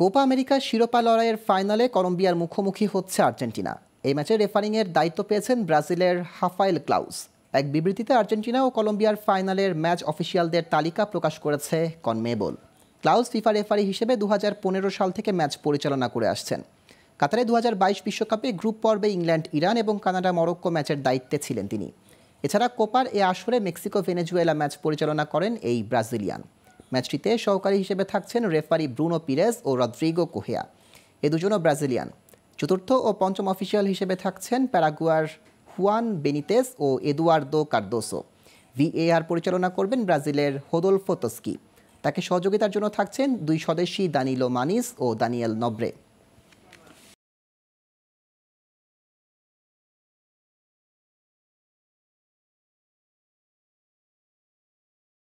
Copa America শিরোপা লড়াইয়ের ফাইনালে কলম্বিয়ার মুখোমুখি হচ্ছে আর্জেন্টিনা এই ম্যাচে রেফারিংয়ের দায়িত্ব পেয়েছেন ব্রাজিলের হাফাইল ক্লাউস এক বিবৃতিতে আর্জেন্টিনা ও কলম্বিয়ার ফাইনালের ম্যাচ অফিসিয়ালদের তালিকা প্রকাশ করেছে কনমেবল ক্লাউস ফিফা রেফারি হিসেবে দু সাল থেকে ম্যাচ পরিচালনা করে আসছেন কাতারে দু বিশ্বকাপে গ্রুপ পর্বে ইংল্যান্ড ইরান এবং কানাডা মরক্কো ম্যাচের দায়িত্বে ছিলেন তিনি এছাড়া কোপার এ আসরে মেক্সিকো ভেনেজুয়েলা ম্যাচ পরিচালনা করেন এই ব্রাজিলিয়ান ম্যাচটিতে সহকারী হিসেবে থাকছেন রেফারি ব্রুনো পিরেস ও রদ্রিগো কোহিয়া এ দুজনও ব্রাজিলিয়ান চতুর্থ ও পঞ্চম অফিসিয়াল হিসেবে থাকছেন প্যারাগুয়ার হুয়ান বেনিতেস ও এদুয়ার্দো কার্দোসো ভিএআর পরিচালনা করবেন ব্রাজিলের হোদোলফো তস্কি তাকে সহযোগিতার জন্য থাকছেন দুই স্বদেশী দানিলো মানিস ও দানিয়েল নব্রে